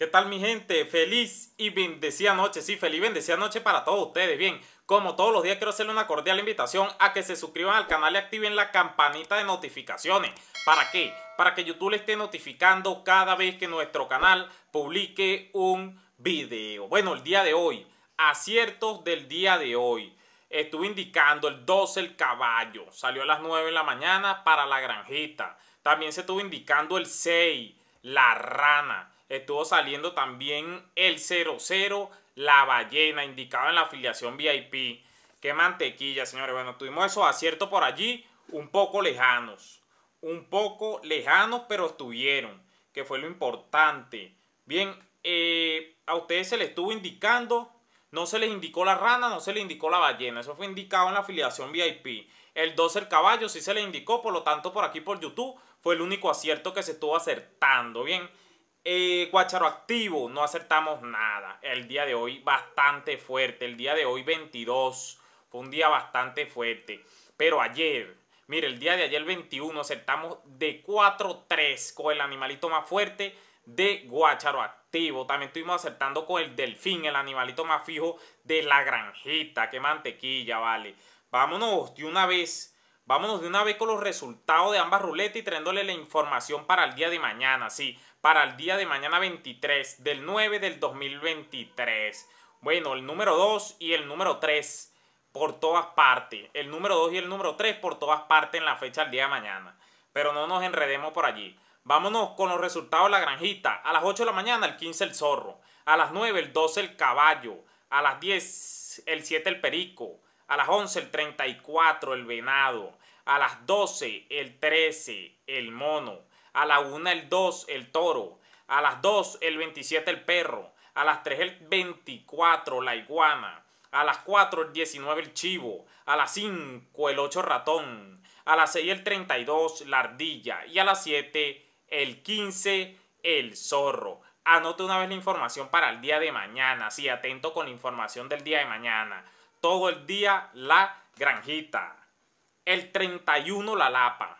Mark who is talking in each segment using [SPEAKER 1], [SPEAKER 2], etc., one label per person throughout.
[SPEAKER 1] ¿Qué tal mi gente? Feliz y bendecida noche, sí, feliz bendecida noche para todos ustedes. Bien, como todos los días quiero hacerle una cordial invitación a que se suscriban al canal y activen la campanita de notificaciones. ¿Para qué? Para que YouTube le esté notificando cada vez que nuestro canal publique un video. Bueno, el día de hoy, aciertos del día de hoy. Estuve indicando el 12 el caballo, salió a las 9 de la mañana para la granjita. También se estuvo indicando el 6, la rana estuvo saliendo también el 00, la ballena, indicado en la afiliación VIP. Qué mantequilla, señores. Bueno, tuvimos esos aciertos por allí un poco lejanos. Un poco lejanos, pero estuvieron, que fue lo importante. Bien, eh, a ustedes se les estuvo indicando, no se les indicó la rana, no se les indicó la ballena. Eso fue indicado en la afiliación VIP. El 12 el caballo sí se les indicó, por lo tanto por aquí por YouTube fue el único acierto que se estuvo acertando. Bien, eh, Guacharo activo, no acertamos nada. El día de hoy bastante fuerte. El día de hoy 22 fue un día bastante fuerte. Pero ayer, mire, el día de ayer el 21 acertamos de 4-3 con el animalito más fuerte de Guacharo activo. También estuvimos acertando con el delfín, el animalito más fijo de la granjita. Qué mantequilla, vale. Vámonos de una vez. Vámonos de una vez con los resultados de ambas ruletas y trayéndole la información para el día de mañana. Sí, para el día de mañana 23 del 9 del 2023. Bueno, el número 2 y el número 3 por todas partes. El número 2 y el número 3 por todas partes en la fecha del día de mañana. Pero no nos enredemos por allí. Vámonos con los resultados de la granjita. A las 8 de la mañana el 15 el zorro. A las 9 el 12 el caballo. A las 10 el 7 el perico. A las 11 el 34 el venado. A las 12 el 13 el mono a la 1 el 2 el toro, a las 2 el 27 el perro, a las 3 el 24 la iguana, a las 4 el 19 el chivo, a las 5 el 8 ratón, a las 6 el 32 la ardilla y a las 7 el 15 el zorro. Anote una vez la información para el día de mañana, sí, atento con la información del día de mañana. Todo el día la granjita. El 31 la lapa.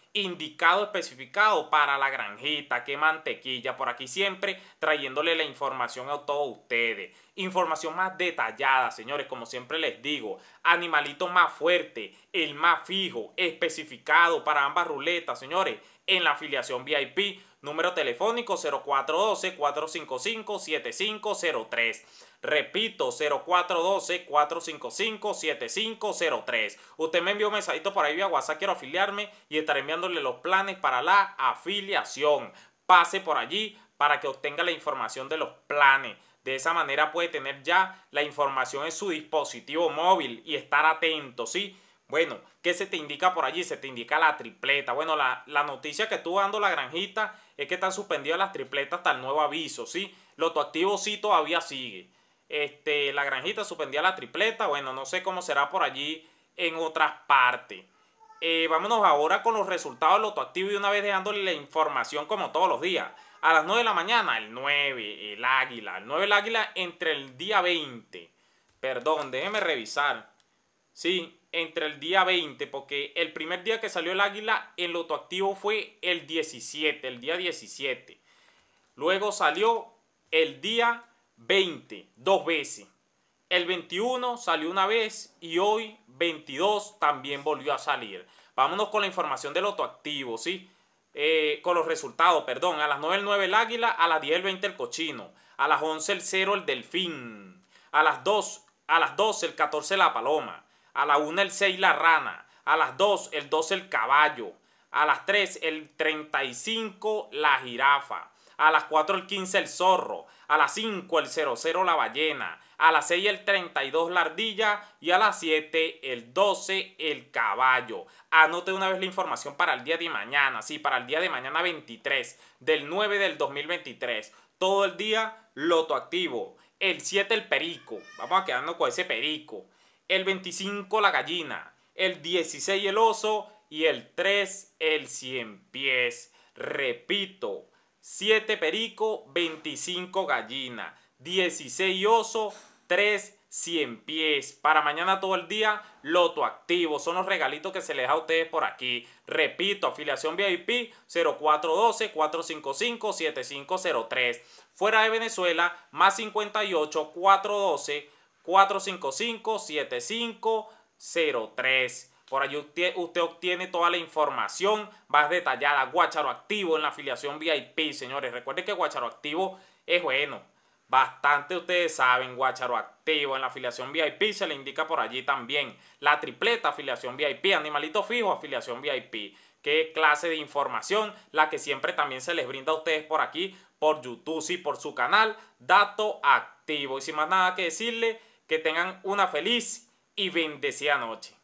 [SPEAKER 1] indicado, especificado para la granjita, que mantequilla, por aquí siempre trayéndole la información a todos ustedes. Información más detallada, señores, como siempre les digo, animalito más fuerte, el más fijo, especificado para ambas ruletas, señores, en la afiliación VIP Número telefónico 0412-455-7503. Repito, 0412-455-7503. Usted me envió un mensajito por ahí vía WhatsApp, quiero afiliarme y estaré enviándole los planes para la afiliación. Pase por allí para que obtenga la información de los planes. De esa manera puede tener ya la información en su dispositivo móvil y estar atento, ¿sí? Bueno, ¿qué se te indica por allí? Se te indica la tripleta. Bueno, la, la noticia que estuvo dando la granjita es que están suspendidas las tripletas hasta el nuevo aviso, ¿sí? Loto activo sí todavía sigue. Este, la granjita suspendía la tripleta, bueno, no sé cómo será por allí en otras partes. Eh, vámonos ahora con los resultados del Loto Activo y una vez dejándole la información como todos los días. A las 9 de la mañana, el 9, el águila. El 9 el águila entre el día 20. Perdón, déjeme revisar. Sí, entre el día 20, porque el primer día que salió el águila en loto activo fue el 17, el día 17. Luego salió el día 20, dos veces. El 21 salió una vez y hoy 22 también volvió a salir. Vámonos con la información del loto activo, ¿sí? Eh, con los resultados, perdón. A las 9 el 9 el águila, a las 10 el 20 el cochino, a las 11 el 0 el delfín, a las 2, a las 12 el 14 la paloma. A la 1 el 6 la rana. A las 2 el 12 el caballo. A las 3 el 35 la jirafa. A las 4 el 15 el zorro. A las 5 el 00 la ballena. A las 6 el 32 la ardilla. Y a las 7 el 12 el caballo. Anote una vez la información para el día de mañana. Sí, para el día de mañana 23 del 9 del 2023. Todo el día loto activo. El 7 el perico. Vamos a quedarnos con ese perico el 25 la gallina, el 16 el oso y el 3 el 100 pies. Repito, 7 perico, 25 gallina, 16 oso, 3 100 pies. Para mañana todo el día, Loto Activo. Son los regalitos que se les da a ustedes por aquí. Repito, afiliación VIP 0412-455-7503. Fuera de Venezuela, más 58 412 455-7503. Por allí usted, obtiene toda la información más detallada. Guacharo Activo en la afiliación VIP, señores. Recuerden que Guacharo Activo es bueno. Bastante ustedes saben, Guacharo Activo en la afiliación VIP se le indica por allí también. La tripleta afiliación VIP, animalito fijo, afiliación VIP. Qué clase de información, la que siempre también se les brinda a ustedes por aquí, por YouTube, y por su canal, Dato Activo. Y sin más nada que decirle, que tengan una feliz y bendecida noche.